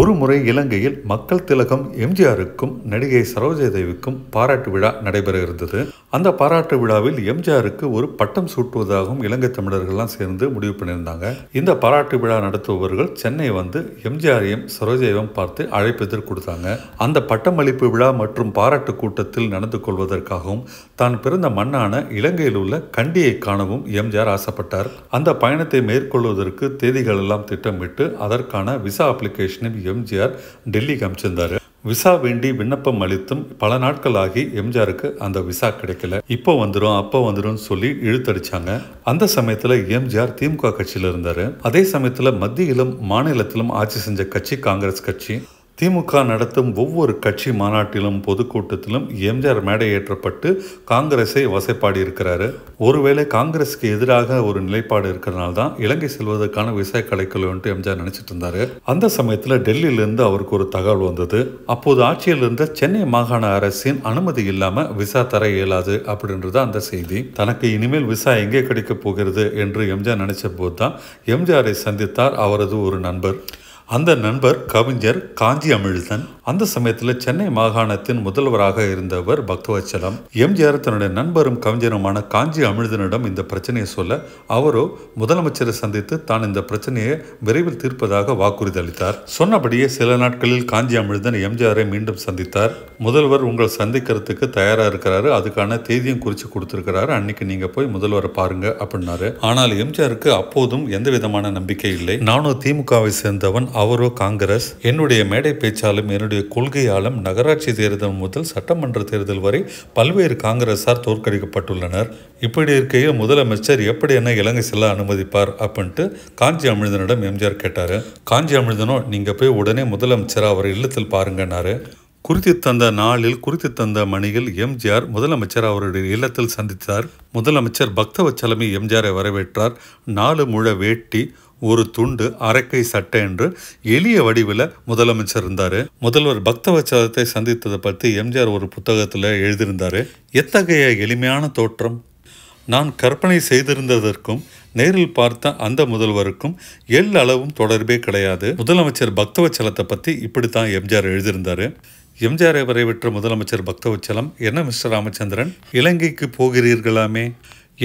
ஒரு முறை இலங்கையில் மக்கள் திலகம் எம்ஜிஆருக்கும் நடிகை சரோஜாதேவிக்கும் பாராட்டு விழா நடைபெற இருந்தது அந்த பாராட்டு விழாவில் எம்ஜிஆருக்கு ஒரு பட்டம் சூட்டுவதாகவும் இலங்கை தமிழர்கள்லாம் சேர்ந்து முடிவு பண்ணியிருந்தாங்க இந்த பாராட்டு விழா நடத்துபவர்கள் சென்னை வந்து எம்ஜிஆரையும் சரோஜாவையும் பார்த்து அழைப்பு கொடுத்தாங்க அந்த பட்டமளிப்பு விழா மற்றும் பாராட்டு கூட்டத்தில் நடந்து கொள்வதற்காகவும் தான் பிறந்த மண்ணான இலங்கையில் உள்ள கண்டியை காணவும் எம்ஜிஆர் ஆசைப்பட்டார் அந்த பயணத்தை மேற்கொள்வதற்கு தேதிகள் எல்லாம் திட்டமிட்டு அதற்கான விசா அப்ளிகேஷனும் எம்ஜிஆர் டெல்லிக்கு அமைச்சிருந்தாரு விசா வேண்டி விண்ணப்பம் அளித்தும் பல நாட்கள் ஆகி எம்ஜிஆருக்கு அந்த விசா கிடைக்கல இப்போ வந்துடும் அப்போ வந்துடும் சொல்லி இழுத்தடிச்சாங்க அந்த சமயத்தில் எம்ஜிஆர் திமுக கட்சியில் இருந்தார் அதே சமயத்தில் மத்தியிலும் மாநிலத்திலும் ஆட்சி செஞ்ச கட்சி காங்கிரஸ் கட்சி திமுக நடத்தும் ஒவ்வொரு கட்சி மாநாட்டிலும் பொதுக்கூட்டத்திலும் எம்ஜிஆர் மேடை ஏற்றப்பட்டு காங்கிரஸை வசைப்பாடி இருக்கிறாரு ஒருவேளை காங்கிரஸுக்கு எதிராக ஒரு நிலைப்பாடு இருக்கிறனால தான் இலங்கை செல்வதற்கான விசா கிடைக்கலன்ட்டு எம்ஜிஆர் நினைச்சிட்டு இருந்தாரு அந்த சமயத்தில் டெல்லியிலிருந்து அவருக்கு ஒரு தகவல் வந்தது அப்போது ஆட்சியில் இருந்த சென்னை மாகாண அரசின் அனுமதி இல்லாமல் விசா தர இயலாது அப்படின்றது அந்த செய்தி தனக்கு இனிமேல் விசா எங்கே கிடைக்கப் போகிறது என்று எம்ஜிஆர் நினைச்ச போது தான் எம்ஜிஆரை சந்தித்தார் அவரது ஒரு நண்பர் அந்த நண்பர் கவிஞர் காஞ்சி அமிழ்தன் அந்த சமயத்தில் சென்னை மாகாணத்தின் முதல்வராக இருந்தவர் பக்தவச்சலம் எம்ஜிஆர் தன்னுடைய நண்பரும் கவிஞருமான காஞ்சி அமிழ்தனிடம் இந்த பிரச்சனையை சொல்ல அவரோ முதலமைச்சரை சந்தித்து தான் இந்த பிரச்சனையை விரைவில் தீர்ப்பதாக வாக்குறுதி அளித்தார் சொன்னபடியே சில நாட்களில் காஞ்சி அமிழ்தன் எம்ஜிஆரை மீண்டும் சந்தித்தார் முதல்வர் உங்களை சந்திக்கிறதுக்கு தயாராக இருக்கிறாரு அதுக்கான தேதியும் குறித்து கொடுத்துருக்கிறாரு அன்னைக்கு நீங்கள் போய் முதல்வரை பாருங்க அப்படின்னாரு ஆனால் எம்ஜிஆருக்கு அப்போதும் எந்த விதமான நம்பிக்கை இல்லை நானும் திமுகவை சேர்ந்தவன் அவரோ காங்கிரஸ் என்னுடைய மேடை பேச்சாலும் என்னுடைய கொள்கையாலும் நகராட்சி தேர்தல் முதல் சட்டமன்ற தேர்தல் வரை பல்வேறு காங்கிரஸார் தோற்கடிக்கப்பட்டுள்ளனர் இப்படி இருக்கையில் முதலமைச்சர் எப்படி என்ன இலங்கை செல்ல அனுமதிப்பார் அப்படின்ட்டு காஞ்சி அமிழ்தனிடம் எம்ஜிஆர் கேட்டார் காஞ்சி அமிழ்தனோ நீங்கள் போய் உடனே முதலமைச்சராக அவர் இல்லத்தில் பாருங்கன்னாரு குறித்து தந்த நாளில் குறித்து தந்த மணியில் எம்ஜிஆர் முதலமைச்சர் அவருடைய இல்லத்தில் சந்தித்தார் முதலமைச்சர் பக்தவச்சலமி எம்ஜிஆரை வரவேற்றார் நாலு முழ வேட்டி ஒரு துண்டு அரைக்கை சட்டை என்று எளிய வடிவில் முதலமைச்சர் இருந்தார் முதல்வர் பக்தவச்சலத்தை சந்தித்ததை பற்றி எம்ஜிஆர் ஒரு புத்தகத்தில் எழுதியிருந்தார் எத்தகைய எளிமையான தோற்றம் நான் கற்பனை செய்திருந்ததற்கும் நேரில் பார்த்த அந்த முதல்வருக்கும் எல் அளவும் தொடர்பே கிடையாது முதலமைச்சர் பக்தவச்சலத்தை பற்றி இப்படி தான் எம்ஜிஆர் எழுதியிருந்தார் எம்ஜிஆரை வரவேற்ற முதலமைச்சர் பக்தவச்சலம் என்ன மிஸ்டர் ராமச்சந்திரன் இலங்கைக்கு போகிறீர்களாமே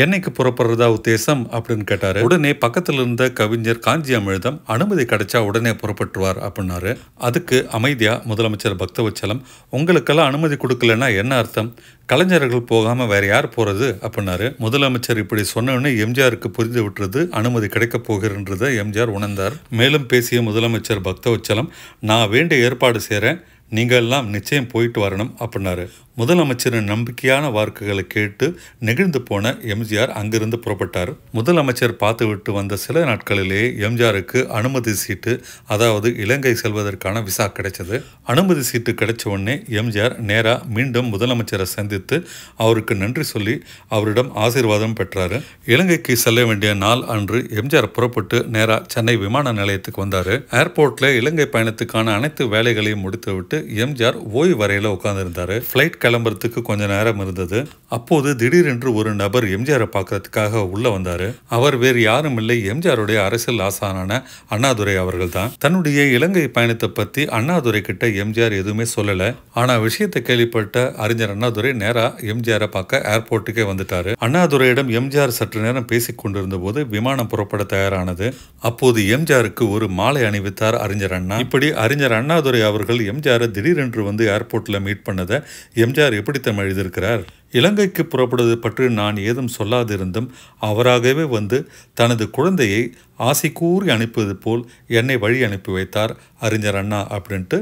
என்னைக்கு புறப்படுறதா உத்தேசம் அப்படின்னு கேட்டாரு உடனே பக்கத்தில் இருந்த கவிஞர் காஞ்சி அமிழ்தம் அனுமதி கிடைச்சா உடனே புறப்பட்டுருவார் அப்படின்னாரு அதுக்கு அமைதியா முதலமைச்சர் பக்தவச்சலம் உங்களுக்கெல்லாம் அனுமதி கொடுக்கலன்னா என்ன அர்த்தம் கலைஞர்கள் போகாம வேற யார் போறது அப்படின்னாரு முதலமைச்சர் இப்படி சொன்னோன்னு எம்ஜிஆருக்கு புரிந்து விட்டுறது அனுமதி கிடைக்க போகிறன்றதை எம்ஜிஆர் உணர்ந்தார் மேலும் பேசிய முதலமைச்சர் பக்தவச்சலம் நான் வேண்டிய ஏற்பாடு செய்கிறேன் நீங்கள் எல்லாம் நிச்சயம் போயிட்டு வரணும் அப்படின்னாரு முதலமைச்சரின் நம்பிக்கையான வாக்குகளை கேட்டு நெகிழ்ந்து போன எம்ஜிஆர் அங்கிருந்து புறப்பட்டார் முதலமைச்சர் பார்த்துவிட்டு வந்த சில நாட்களிலேயே எம்ஜிஆருக்கு அனுமதி சீட்டு அதாவது இலங்கை செல்வதற்கான விசா கிடைச்சது அனுமதி சீட்டு கிடைச்ச உடனே எம்ஜிஆர் நேராக மீண்டும் முதலமைச்சரை சந்தித்து அவருக்கு நன்றி சொல்லி அவரிடம் ஆசீர்வாதம் பெற்றார் இலங்கைக்கு செல்ல வேண்டிய நாள் அன்று எம்ஜிஆர் புறப்பட்டு நேராக சென்னை விமான நிலையத்துக்கு வந்தார் ஏர்போர்ட்டில் இலங்கை பயணத்துக்கான அனைத்து வேலைகளையும் முடித்துவிட்டு எம்ஜிஆர் ஓய்வு வரையில் உட்கார்ந்துருந்தார் ஃப்ளைட் கிளம்புறதுக்கு கொஞ்ச நேரம் இருந்தது அப்போது திடீரென்று ஒரு நபர் எம்ஜிஆரை பார்க்கறதுக்காக உள்ள வந்தார் அவர் வேறு யாரும் இல்லை எம்ஜிஆருடைய அரசியல் ஆசானான அண்ணாதுரை அவர்கள் தான் தன்னுடைய இலங்கை பயணத்தை பற்றி அண்ணாதுரை கிட்ட எம்ஜிஆர் எதுவுமே சொல்லலை ஆனால் விஷயத்தை கேள்விப்பட்ட அறிஞர் அண்ணாதுரை நேராக எம்ஜிஆரை பார்க்க ஏர்போர்ட்டுக்கே வந்துட்டார் அண்ணாதுரையிடம் எம்ஜிஆர் சற்று நேரம் பேசிக் கொண்டிருந்த போது விமானம் புறப்பட தயாரானது அப்போது எம்ஜிஆருக்கு ஒரு மாலை அணிவித்தார் அறிஞர் அண்ணா இப்படி அறிஞர் அண்ணாதுரை அவர்கள் எம்ஜிஆரை திடீரென்று வந்து ஏர்போர்ட்டில் மீட் பண்ணதை எம் எம்ஜிஆர் எப்படி தமிழ் எழுதியிருக்கிறார் இலங்கைக்கு புறப்படுவது பற்றி நான் ஏதும் சொல்லாதிருந்தும் அவராகவே வந்து தனது குழந்தையை ஆசை கூறி அனுப்புவது போல் என்னை வழி அனுப்பி வைத்தார் அறிஞர் அண்ணா அப்படின்ட்டு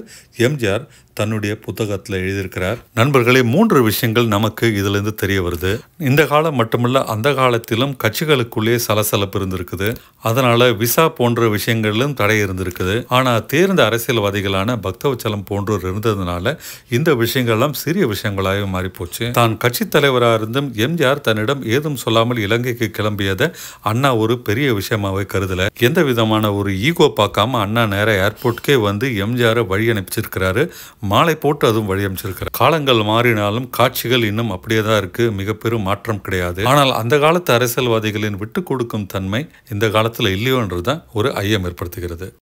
எம்ஜிஆர் தன்னுடைய புத்தகத்தில் எழுதியிருக்கிறார் நண்பர்களே மூன்று விஷயங்கள் நமக்கு இதிலிருந்து தெரிய வருது இந்த காலம் மட்டுமல்ல அந்த காலத்திலும் கட்சிகளுக்குள்ளேயே சலசலப்பு இருந்திருக்குது அதனால் விசா போன்ற விஷயங்களிலும் தடை இருந்திருக்குது ஆனால் தேர்ந்த அரசியல்வாதிகளான பக்தவச்சலம் போன்றோர் இருந்ததுனால இந்த விஷயங்கள்லாம் சிறிய விஷயங்களாகவே மாறிப்போச்சு தான் கட்சி கட்சி தலைவராக இருந்தும் எம்ஜிஆர் தன்னிடம் ஏதும் சொல்லாமல் இலங்கைக்கு கிளம்பியதை அண்ணா ஒரு பெரிய விஷயமாவே கருதல எந்த விதமான ஒரு ஈகோ பார்க்காம அண்ணா நேர ஏர்போர்ட்கே வந்து எம்ஜிஆர் வழி அனுப்பிச்சிருக்கிறாரு மாலை போட்டு அதுவும் வழி அனுப்பிச்சிருக்கிறார் காலங்கள் மாறினாலும் காட்சிகள் இன்னும் அப்படியே தான் இருக்கு மிக பெரும் மாற்றம் கிடையாது ஆனால் அந்த காலத்து அரசியல்வாதிகளின் விட்டு கொடுக்கும் தன்மை இந்த காலத்தில் இல்லையோன்றது தான் ஒரு ஐயம் ஏற்படுத்துகிறது